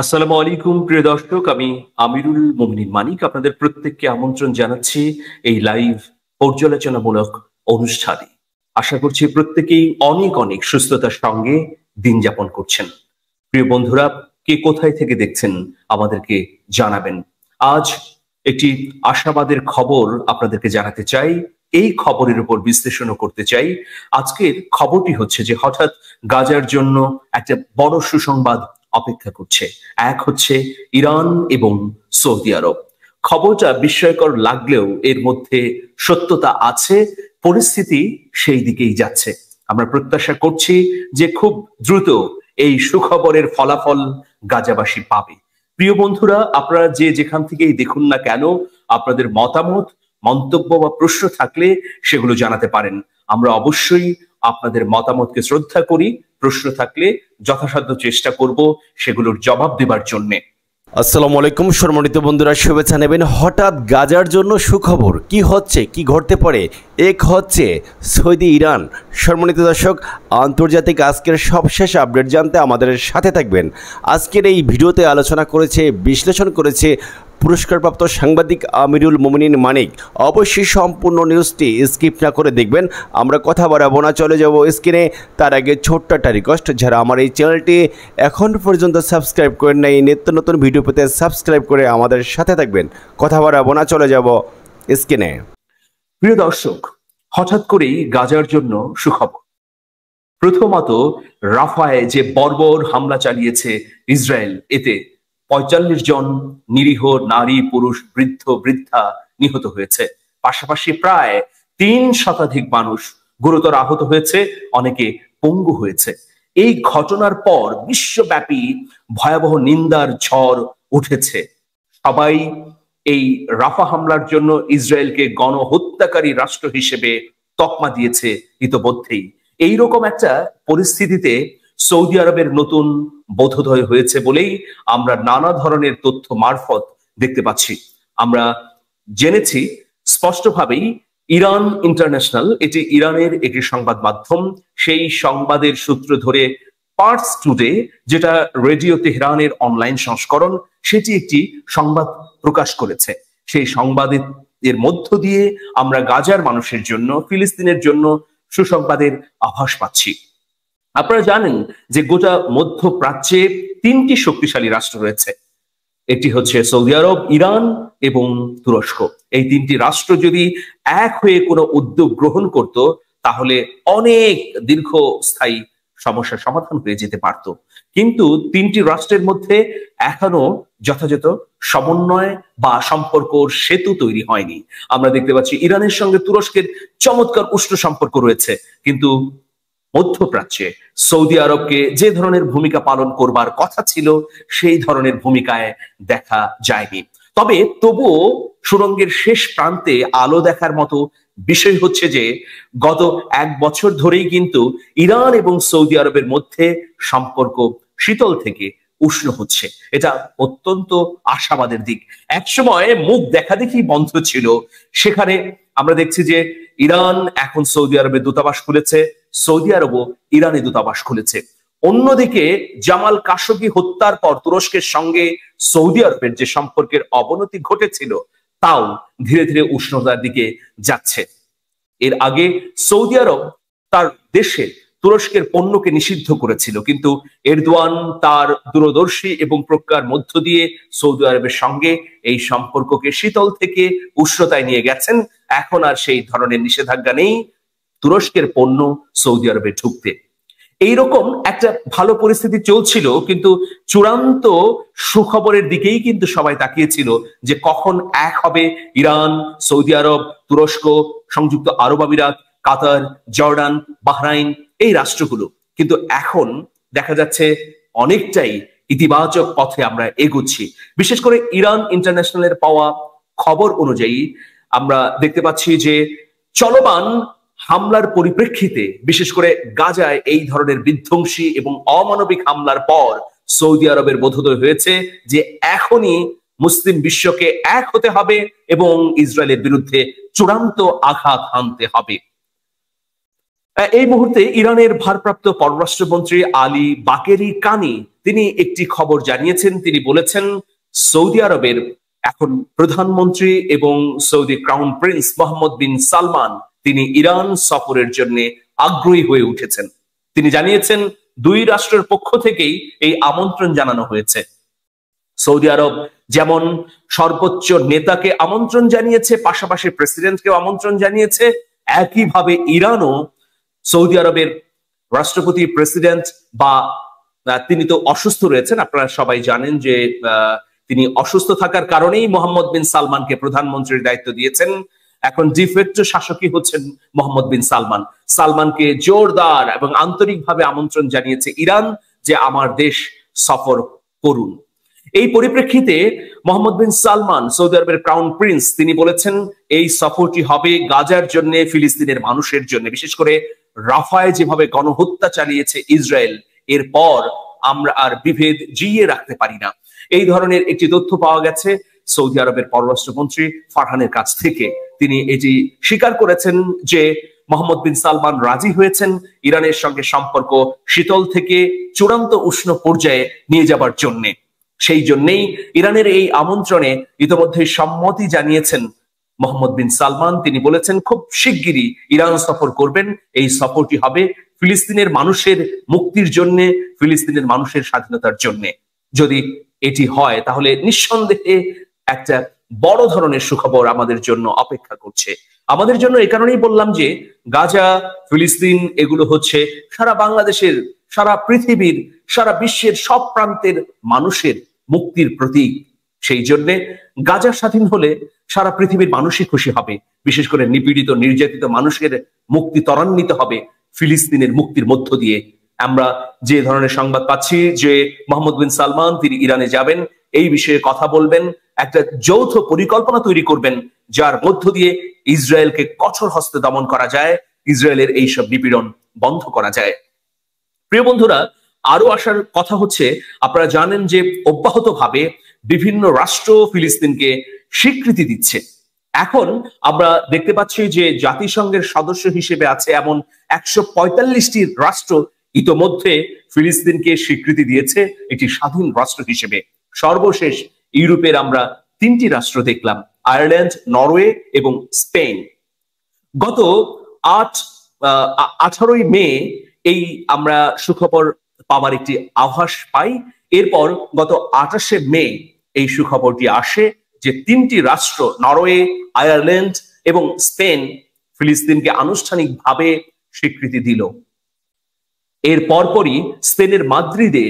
আসসালামু আলাইকুম প্রিয় দর্শক আমি আমিরুল মমিনিন মানিক আপনাদের প্রত্যেককে আমন্ত্রণ জানাচ্ছি এই লাইভ পর্যালোচনামূলক অনুষ্ঠানে আশা করছি প্রত্যেকেই অনেক অনেক সুস্থতার সঙ্গে দিন যাপন করছেন প্রিয় বন্ধুরা কে কোথায় থেকে দেখছেন আমাদেরকে জানাবেন আজ একটি আশাবাদের খবর আপনাদেরকে জানাতে চাই এই খবরের উপর বিশ্লেষণও করতে চাই আজকের খবরটি হচ্ছে যে হঠাৎ গাজার জন্য একটা বড় সুসংবাদ অপেক্ষা করছে এক হচ্ছে ইরান এবং সৌদি আরব খবরটা বিস্ময়কর লাগলেও এর মধ্যে সত্যতা আছে পরিস্থিতি সেই দিকেই যাচ্ছে আমরা প্রত্যাশা করছি যে খুব দ্রুত এই সুখবরের ফলাফল গাজাবাসী পাবে প্রিয় বন্ধুরা আপনারা যে যেখান থেকেই দেখুন না কেন আপনাদের মতামত মন্তব্য বা প্রশ্ন থাকলে সেগুলো জানাতে পারেন আমরা অবশ্যই আপনাদের মতামতকে শ্রদ্ধা করি প্রশ্ন থাকলে যথাসাধ্য চেষ্টা করব সেগুলোর জবাব দেবার জন্যে আসসালামু আলাইকুম সম্মানিত বন্ধুরা শুভেচ্ছা নেবেন হঠাৎ গাজার জন্য সুখবর কি হচ্ছে কি ঘটতে পারে এক হচ্ছে সৌদি ইরান সম্মানিত দর্শক আন্তর্জাতিক আজকের সবশেষ আপডেট জানতে আমাদের সাথে থাকবেন আজকের এই ভিডিওতে আলোচনা করেছে বিশ্লেষণ করেছে পুরস্কারপ্রাপ্ত সাংবাদিক আমিরুল মোমিনিন মানিক অবশ্যই সম্পূর্ণ নিউজটি স্কিপ না করে দেখবেন আমরা কথা বাড়াবো না চলে যাব স্ক্রিনে তার আগে ছোট্ট একটা রিকোয়েস্ট যারা আমার এই চ্যানেলটি এখন পর্যন্ত সাবস্ক্রাইব করেন নাই নিত্য নতুন ভিডিও পেতে সাবস্ক্রাইব করে আমাদের সাথে থাকবেন কথা বাড়াবো না চলে যাব স্ক্রিনে প্রিয় দর্শক হঠাৎ করেই গাজার জন্য সুখবর প্রথমত রাফায় যে বর্বর হামলা চালিয়েছে ইসরায়েল এতে পঁয়তাল্লিশ জন নিরীহ নারী পুরুষ বৃদ্ধ বৃদ্ধা নিহত হয়েছে পাশাপাশি প্রায় তিন শতাধিক মানুষ গুরুতর আহত হয়েছে অনেকে পঙ্গু হয়েছে এই ঘটনার পর বিশ্বব্যাপী ভয়াবহ নিন্দার ঝড় উঠেছে সবাই এই রাফা হামলার জন্য ইসরায়েলকে গণহত্যাকারী রাষ্ট্র হিসেবে তকমা দিয়েছে ইতোমধ্যেই এইরকম একটা পরিস্থিতিতে সৌদি আরবের নতুন বোধোদয় হয়েছে বলেই আমরা নানা ধরনের তথ্য মারফত দেখতে পাচ্ছি আমরা জেনেছি স্পষ্টভাবেই ইরান ইন্টারন্যাশনাল এটি ইরানের একটি সংবাদ মাধ্যম সেই সংবাদের সূত্র ধরে পার্টস টুডে যেটা রেডিও তেহরানের অনলাইন সংস্করণ সেটি একটি সংবাদ প্রকাশ করেছে সেই সংবাদের এর মধ্য দিয়ে আমরা গাজার মানুষের জন্য ফিলিস্তিনের জন্য সুসংবাদের আভাস পাচ্ছি আপনারা জানেন যে গোটা মধ্য প্রাচ্যে তিনটি শক্তিশালী রাষ্ট্র রয়েছে এটি হচ্ছে সৌদি আরব ইরান এবং তুরস্ক এই তিনটি রাষ্ট্র যদি এক হয়ে কোনো উদ্যোগ গ্রহণ করত তাহলে অনেক দীর্ঘস্থায়ী সমস্যার সমাধান হয়ে যেতে পারত কিন্তু তিনটি রাষ্ট্রের মধ্যে এখনো যথাযথ সমন্বয় বা সম্পর্ক সেতু তৈরি হয়নি আমরা দেখতে পাচ্ছি ইরানের সঙ্গে তুরস্কের চমৎকার উষ্ণ সম্পর্ক রয়েছে কিন্তু মধ্যপ্রাচ্যে সৌদি আরবকে যে ধরনের ভূমিকা পালন করবার কথা ছিল সেই ধরনের ভূমিকায় দেখা যায়নি তবে তবুও সুরঙ্গের শেষ প্রান্তে আলো দেখার মতো বিষয় হচ্ছে যে গত এক বছর ধরেই কিন্তু ইরান এবং সৌদি আরবের মধ্যে সম্পর্ক শীতল থেকে উষ্ণ হচ্ছে এটা অত্যন্ত আশাবাদের দিক একসময় মুখ দেখা দেখি বন্ধ ছিল সেখানে আমরা দেখছি যে ইরান এখন সৌদি আরবে দূতাবাস খুলেছে সৌদি আরবও ইরানে দূতাবাস খুলেছে অন্যদিকে জামাল কাশোগি হত্যার পর তুরস্কের সঙ্গে সৌদি আরবের যে সম্পর্কের অবনতি ঘটেছিল তাও ধীরে ধীরে উষ্ণতার দিকে যাচ্ছে এর আগে সৌদি আরব তার দেশে তুরস্কের পণ্যকে নিষিদ্ধ করেছিল কিন্তু এরদোয়ান তার দূরদর্শী এবং প্রজ্ঞার মধ্য দিয়ে সৌদি আরবের সঙ্গে এই সম্পর্ককে শীতল থেকে উষ্ণতায় নিয়ে গেছেন এখন আর সেই ধরনের নিষেধাজ্ঞা নেই তুরস্কের পণ্য সৌদি আরবে ঢুকতে এইরকম একটা ভালো পরিস্থিতি চলছিল কিন্তু চূড়ান্ত সুখবরের দিকেই কিন্তু সবাই তাকিয়েছিল যে কখন এক হবে ইরান সৌদি আরব তুরস্ক সংযুক্ত আরব আমিরাত কাতার জর্ডান বাহরাইন এই রাষ্ট্রগুলো কিন্তু এখন দেখা যাচ্ছে অনেকটাই ইতিবাচক পথে আমরা এগুচ্ছি বিশেষ করে ইরান ইন্টারন্যাশনালের পাওয়া খবর অনুযায়ী আমরা দেখতে পাচ্ছি যে চলমান হামলার পরিপ্রেক্ষিতে বিশেষ করে গাজায় এই ধরনের বিধ্বংসী এবং অমানবিক হামলার পর সৌদি আরবের বোধোদয় হয়েছে যে এখনই মুসলিম বিশ্বকে এক হতে হবে এবং ইসরায়েলের বিরুদ্ধে চূড়ান্ত আঘাত হানতে হবে এই মুহূর্তে ইরানের ভারপ্রাপ্ত পররাষ্ট্রমন্ত্রী আলী বাকেরি কানি তিনি একটি খবর জানিয়েছেন তিনি বলেছেন সৌদি আরবের এখন প্রধানমন্ত্রী এবং Saudi crown prince Mohammed bin Salman তিনি ইরান সফরের জন্য আগ্রহী হয়ে উঠেছেন তিনি জানিয়েছেন দুই রাষ্ট্রের পক্ষ থেকেই এই আমন্ত্রণ জানানো হয়েছে সৌদি আরব যেমন সর্বোচ্চ নেতাকে আমন্ত্রণ জানিয়েছে পাশাপাশি প্রেসিডেন্টকেও আমন্ত্রণ জানিয়েছে একইভাবে ইরানও সৌদি আরবের রাষ্ট্রপতি প্রেসিডেন্ট বা তিনি তো অসুস্থ রয়েছেন আপনারা সবাই জানেন যে তিনি অসুস্থ থাকার কারণেই মোহাম্মদ বিন সালমানকে প্রধানমন্ত্রীর দায়িত্ব দিয়েছেন এখন ডিফেক্ট শাসকই হচ্ছেন মোহাম্মদ বিন সালমান সালমানকে জোরদার এবং আন্তরিকভাবে আমন্ত্রণ জানিয়েছে ইরান যে আমার দেশ সফর করুন এই পরিপ্রেক্ষিতে মোহাম্মদ বিন সালমান সৌদি আরবের ক্রাউন প্রিন্স তিনি বলেছেন এই সফরটি হবে গাজার জন্য ফিলিস্তিনের মানুষের জন্য বিশেষ করে রাফায় যেভাবে গণহত্যা চালিয়েছে ইসরায়েল এরপর আমরা আর বিভেদ জিয়ে রাখতে পারি না এই ধরনের একটি তথ্য পাওয়া গেছে সৌদি আরবের পররাষ্ট্রমন্ত্রী ফারহানের কাছ থেকে তিনি এটি স্বীকার করেছেন যে মোহাম্মদ বিন সালমান রাজি হয়েছেন ইরানের সঙ্গে সম্পর্ক শীতল থেকে চূড়ান্ত উষ্ণ পর্যায়ে নিয়ে যাবার জন্য সেই জন্যেই ইরানের এই আমন্ত্রণে ইতিমধ্যে সম্মতি জানিয়েছেন মোহাম্মদ বিন সালমান তিনি বলেছেন খুব শিগগিরই ইরান সফর করবেন এই সফরটি হবে ফিলিস্তিনের মানুষের মুক্তির জন্য ফিলিস্তিনের মানুষের স্বাধীনতার জন্য যদি এটি হয় তাহলে নিঃসন্দেহে একটা বড় ধরনের সুখবর আমাদের জন্য অপেক্ষা করছে আমাদের জন্য এ কারণেই বললাম যে গাজা ফিলিস্তিন এগুলো হচ্ছে সারা বাংলাদেশের সারা পৃথিবীর সারা বিশ্বের সব প্রান্তের মানুষের মুক্তির প্রতীক সেই জন্য গাজা স্বাধীন হলে সারা পৃথিবীর মানুষই খুশি হবে বিশেষ করে নিপীড়িত নির্যাতিত মানুষের মুক্তি ত্বরান্বিত হবে ফিলিস্তিনের মুক্তির মধ্য দিয়ে আমরা যে ধরনের সংবাদ পাচ্ছি যে মোহাম্মদ বিন সালমান তিনি ইরানে যাবেন এই বিষয়ে কথা বলবেন একটা যৌথ পরিকল্পনা তৈরি করবেন যার মধ্য দিয়ে ইসরায়েলকে কঠোর হস্তে দমন করা যায় ইসরায়েলের এইসব নিপীড়ন বন্ধ করা যায় প্রিয় বন্ধুরা আরো আসার কথা হচ্ছে আপনারা জানেন যে অব্যাহতভাবে বিভিন্ন রাষ্ট্র ফিলিস্তিনকে স্বীকৃতি দিচ্ছে এখন আমরা দেখতে পাচ্ছি যে জাতিসংঘের সদস্য হিসেবে আছে এমন একশো পঁয়তাল্লিশটি রাষ্ট্র ইতোমধ্যে ফিলিস্তিনকে স্বীকৃতি দিয়েছে একটি স্বাধীন রাষ্ট্র হিসেবে সর্বশেষ ইউরোপের আমরা তিনটি রাষ্ট্র দেখলাম আয়ারল্যান্ড নরওয়ে এবং স্পেন গত আট আঠারোই মে এই আমরা সুখবর পাওয়ার একটি আভাস পাই এরপর গত আঠাশে মে এই সুখবরটি আসে যে তিনটি রাষ্ট্র নরওয়ে আয়ারল্যান্ড এবং স্পেন ফিলিস্তিনকে আনুষ্ঠানিকভাবে স্বীকৃতি দিল এর পরপরই স্পেনের মাদ্রিদে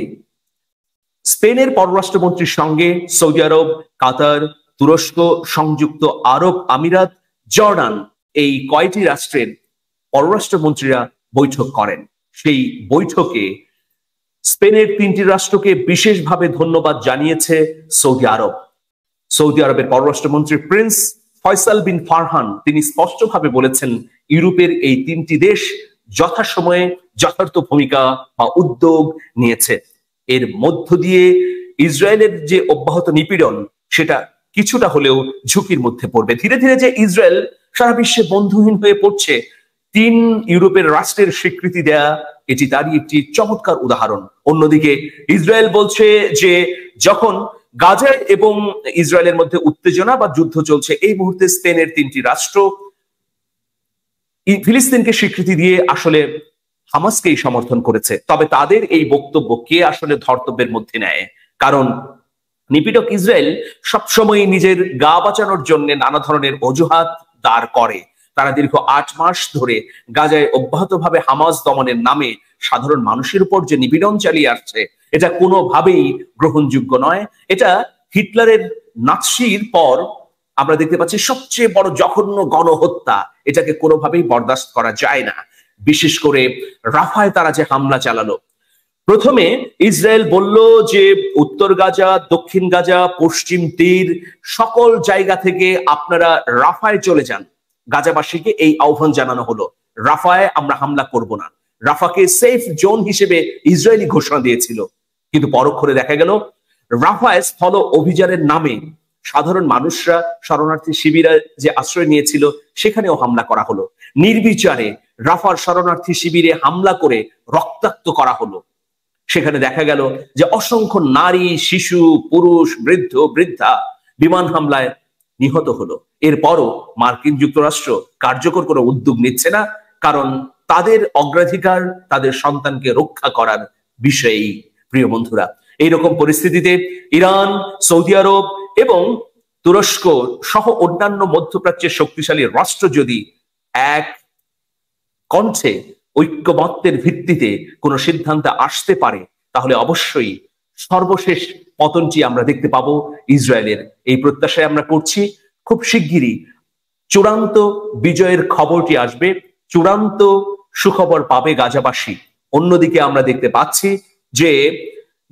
স্পেনের পররাষ্ট্রমন্ত্রীর সঙ্গে সৌদি আরব কাতার তুরস্ক সংযুক্ত আরব আমিরাত জর্ডান এই কয়টি রাষ্ট্রের পররাষ্ট্রমন্ত্রীরা বৈঠক করেন সেই বৈঠকে স্পেনের তিনটি রাষ্ট্রকে বিশেষভাবে ধন্যবাদ জানিয়েছে সৌদি আরব সৌদি আরবের পররাষ্ট্রমন্ত্রী প্রিন্স ফয়সাল বিন ফারহান তিনি স্পষ্টভাবে বলেছেন ইউরোপের এই তিনটি দেশ যথাসময়ে যথার্থ ভূমিকা বা উদ্যোগ নিয়েছে এর মধ্য দিয়ে ইসরায়েলের যে অব্যাহত নিপীড়ন সেটা কিছুটা হলেও ঝুঁকির মধ্যে পড়বে ধীরে ধীরে যে ইসরায়েল সারা বিশ্বে বন্ধুহীন হয়ে পড়ছে তিন ইউরোপের রাষ্ট্রের স্বীকৃতি দেয়া এটি তারই একটি চমৎকার উদাহরণ অন্যদিকে ইসরায়েল বলছে যে যখন গাজা এবং ইসরায়েলের মধ্যে উত্তেজনা বা যুদ্ধ চলছে এই মুহূর্তে স্পেনের তিনটি রাষ্ট্র ফিলিস্তিনকে স্বীকৃতি দিয়ে আসলে হামাসকেই সমর্থন করেছে তবে তাদের এই বক্তব্য কে আসলে ধর্তব্যের মধ্যে নেয় কারণ নিপীড়ক ইসরায়েল সবসময় নিজের গা বাঁচানোর জন্য নানা ধরনের অজুহাত দাঁড় করে তারা দীর্ঘ আট মাস ধরে গাজায় অব্যাহতভাবে হামাস দমনের নামে সাধারণ মানুষের উপর যে নিপীড়ন চালিয়ে আসছে এটা কোনোভাবেই গ্রহণযোগ্য নয় এটা হিটলারের নাৎসির পর আমরা দেখতে পাচ্ছি সবচেয়ে বড় জঘন্য গণহত্যা এটাকে কোনোভাবেই বরদাস্ত করা যায় না বিশেষ করে রাফায় তারা যে হামলা চালালো প্রথমে ইসরায়েল বলল যে উত্তর গাজা দক্ষিণ গাজা পশ্চিম তীর সকল জায়গা থেকে আপনারা রাফায় চলে যান গাজাবাসীকে এই আহ্বান জানানো হলো রাফায় আমরা হামলা করব না রাফাকে সেফ জোন হিসেবে ইসরায়েলি ঘোষণা দিয়েছিল কিন্তু পরক্ষণে দেখা গেল রাফায় স্থল অভিযানের নামে সাধারণ মানুষরা শরণার্থী শিবিরে যে আশ্রয় নিয়েছিল সেখানেও হামলা করা হলো নির্বিচারে রাফার শরণার্থী শিবিরে হামলা করে রক্তাক্ত করা হলো সেখানে দেখা গেল যে অসংখ্য নারী শিশু পুরুষ বৃদ্ধ বৃদ্ধা বিমান হামলায় নিহত হলো এরপরও মার্কিন যুক্তরাষ্ট্র কার্যকর কোনো উদ্যোগ নিচ্ছে না কারণ তাদের অগ্রাধিকার তাদের সন্তানকে রক্ষা করার বিষয়েই প্রিয় বন্ধুরা এইরকম পরিস্থিতিতে ইরান সৌদি আরব এবং তুরস্ক সহ অন্যান্য মধ্যপ্রাচ্যের শক্তিশালী রাষ্ট্র যদি এক কণ্ঠে ঐক্যমত্যের ভিত্তিতে কোনো সিদ্ধান্তে আসতে পারে তাহলে অবশ্যই সর্বশেষ পতনটি আমরা দেখতে পাব ইসরায়েলের এই প্রত্যাশায় আমরা করছি খুব শিগগিরই চূড়ান্ত বিজয়ের খবরটি আসবে চূড়ান্ত সুখবর পাবে গাজাবাসী অন্যদিকে আমরা দেখতে পাচ্ছি যে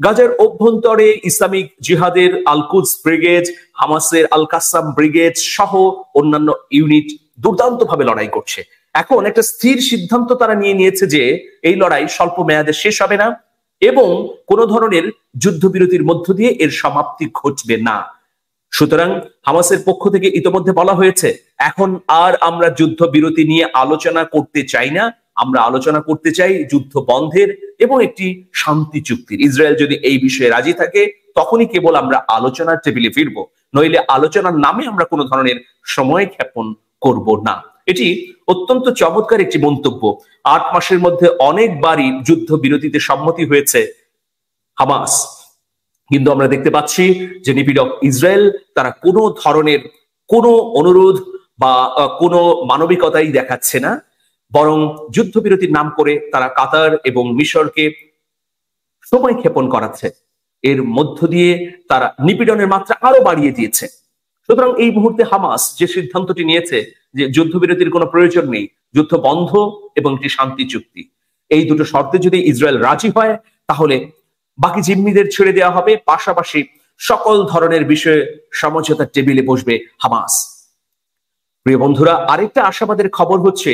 গাজার অভ্যন্তরে ইসলামিক জিহাদের আলকুজ ব্রিগেড হামাসের আল কাসাম ব্রিগেড সহ অন্যান্য ইউনিট দুর্দান্তভাবে লড়াই করছে এখন একটা স্থির সিদ্ধান্ত তারা নিয়ে নিয়েছে যে এই লড়াই স্বল্প মেয়াদে শেষ হবে না এবং কোন ধরনের যুদ্ধবিরতির মধ্য দিয়ে এর সমাপ্তি ঘটবে না সুতরাং হামাসের পক্ষ থেকে ইতোমধ্যে বলা হয়েছে এখন আর আমরা বিরতি নিয়ে আলোচনা করতে চাই না আমরা আলোচনা করতে চাই যুদ্ধ বন্ধের এবং একটি শান্তি চুক্তির ইসরায়েল যদি এই বিষয়ে রাজি থাকে তখনই কেবল আমরা আলোচনার টেবিলে ফিরব নইলে আলোচনার নামে আমরা কোনো ধরনের সময় ক্ষেপণ করব না এটি অত্যন্ত চমৎকার একটি মন্তব্য আট মাসের মধ্যে অনেকবারই যুদ্ধ বিরতিতে সম্মতি হয়েছে হামাস কিন্তু আমরা দেখতে পাচ্ছি যে নিপীড়ক ইসরায়েল তারা কোনো ধরনের কোনো অনুরোধ বা কোনো মানবিকতাই দেখাচ্ছে না বরং যুদ্ধবিরতির নাম করে তারা কাতার এবং মিশরকে সময় ক্ষেপণ করাচ্ছে এর মধ্য দিয়ে তারা নিপীড়নের মাত্রা আরো বাড়িয়ে দিয়েছে সুতরাং এই মুহূর্তে হামাস যে সিদ্ধান্তটি নিয়েছে যে যুদ্ধবিরতির কোনো প্রয়োজন নেই যুদ্ধ বন্ধ এবং একটি শান্তি চুক্তি এই দুটো শর্তে যদি ইসরায়েল রাজি হয় তাহলে বাকি জিম্মিদের ছেড়ে দেওয়া হবে পাশাপাশি সকল ধরনের বিষয়ে সমঝোতার টেবিলে বসবে হামাস প্রিয় বন্ধুরা আরেকটা আশাবাদের খবর হচ্ছে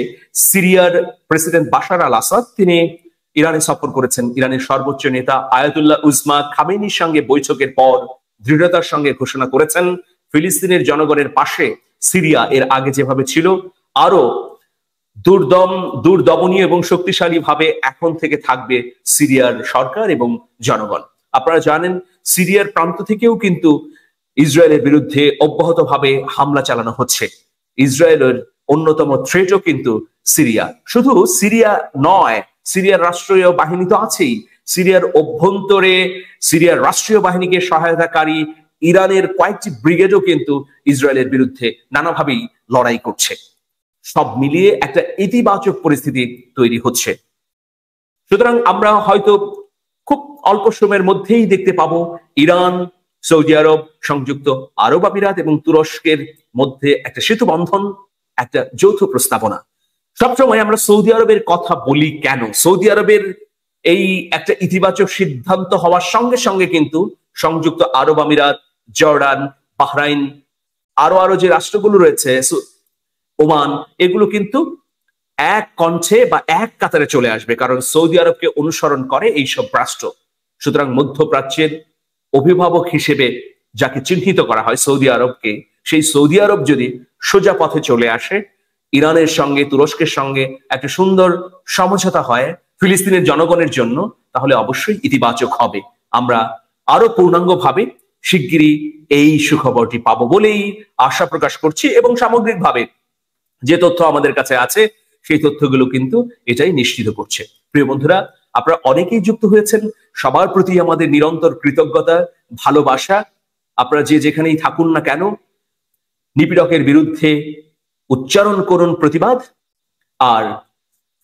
সিরিয়ার প্রেসিডেন্ট বাশার আল আসাদ তিনি ইরানে সফর করেছেন ইরানের সর্বোচ্চ নেতা আয়াতুল্লাহ উজমা খামেনির সঙ্গে বৈঠকের পর দৃঢ়তার সঙ্গে ঘোষণা করেছেন ফিলিস্তিনের জনগণের পাশে সিরিয়া এর আগে যেভাবে ছিল আরো দুর্দম দুর্দমনীয় এবং শক্তিশালী ভাবে এখন থেকে থাকবে সিরিয়ার সরকার এবং জনগণ আপনারা জানেন সিরিয়ার প্রান্ত থেকেও কিন্তু ইসরায়েলের বিরুদ্ধে অব্যাহতভাবে হামলা চালানো হচ্ছে ইসরায়েলের অন্যতম থ্রেটও কিন্তু সিরিয়া শুধু সিরিয়া নয় সিরিয়ার রাষ্ট্রীয় বাহিনী তো আছেই সিরিয়ার অভ্যন্তরে সিরিয়ার রাষ্ট্রীয় বাহিনীকে সহায়তাকারী ইরানের কয়েকটি ব্রিগেডও কিন্তু ইসরায়েলের বিরুদ্ধে নানাভাবেই লড়াই করছে সব মিলিয়ে একটা ইতিবাচক পরিস্থিতি তৈরি হচ্ছে সুতরাং আমরা হয়তো খুব অল্প সময়ের মধ্যেই দেখতে পাবো ইরান সৌদি আরব সংযুক্ত আরব আমিরাত এবং তুরস্কের মধ্যে একটা সেতু বন্ধন একটা যৌথ প্রস্তাবনা সবসময় আমরা সৌদি আরবের কথা বলি কেন সৌদি আরবের এই একটা ইতিবাচক সিদ্ধান্ত হওয়ার সঙ্গে সঙ্গে কিন্তু সংযুক্ত আরব আমিরাত জর্ডান বাহরাইন আরো আরো যে রাষ্ট্রগুলো রয়েছে ওমান এগুলো কিন্তু এক কণ্ঠে বা এক কাতারে চলে আসবে কারণ সৌদি আরবকে অনুসরণ করে এইসব রাষ্ট্র সুতরাং মধ্যপ্রাচ্যের অভিভাবক হিসেবে যাকে চিহ্নিত করা হয় সৌদি আরবকে সেই সৌদি আরব যদি সোজা পথে চলে আসে ইরানের সঙ্গে তুরস্কের সঙ্গে একটা সুন্দর সমঝোতা হয় ফিলিস্তিনের জনগণের জন্য তাহলে অবশ্যই ইতিবাচক হবে আমরা আরো পূর্ণাঙ্গভাবে শিগগিরই এই সুখবরটি পাবো বলেই আশা প্রকাশ করছি এবং সামগ্রিকভাবে যে তথ্য আমাদের কাছে আছে সেই তথ্যগুলো কিন্তু এটাই নিশ্চিত করছে প্রিয় বন্ধুরা আপনারা অনেকেই যুক্ত হয়েছেন সবার প্রতি আমাদের নিরন্তর কৃতজ্ঞতা ভালোবাসা আপনারা যে যেখানেই থাকুন না কেন নিপীড়কের বিরুদ্ধে উচ্চারণ করুন প্রতিবাদ আর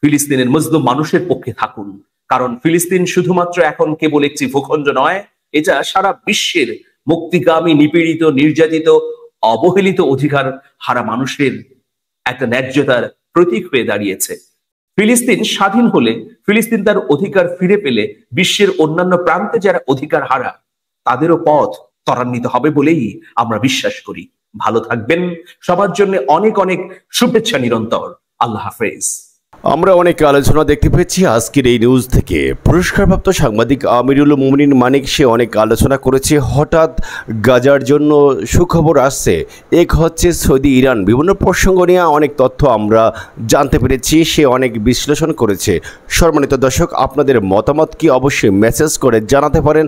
ফিলিস্তিনের মজদুম মানুষের পক্ষে থাকুন কারণ ফিলিস্তিন শুধুমাত্র এখন কেবল একটি ভূখণ্ড নয় এটা সারা বিশ্বের মুক্তিকামী নিপীড়িত নির্যাতিত অবহেলিত অধিকার হারা মানুষের একটা ন্যায্যতার প্রতীক হয়ে দাঁড়িয়েছে ফিলিস্তিন স্বাধীন হলে ফিলিস্তিন তার অধিকার ফিরে পেলে বিশ্বের অন্যান্য প্রান্তে যারা অধিকার হারা তাদেরও পথ ত্বরান্বিত হবে বলেই আমরা বিশ্বাস করি ভালো থাকবেন সবার জন্য অনেক অনেক শুভেচ্ছা নিরন্তর আল্লাহ হাফেজ আমরা অনেক আলোচনা দেখতে পেয়েছি আজকের এই নিউজ থেকে পুরস্কারপ্রাপ্ত সাংবাদিক আমিরুল মুমিনিন মানিক সে অনেক আলোচনা করেছে হঠাৎ গাজার জন্য সুখবর আসছে এক হচ্ছে সৌদি ইরান বিভিন্ন প্রসঙ্গ নিয়ে অনেক তথ্য আমরা জানতে পেরেছি সে অনেক বিশ্লেষণ করেছে সম্মানিত দর্শক আপনাদের মতামত কি অবশ্যই মেসেজ করে জানাতে পারেন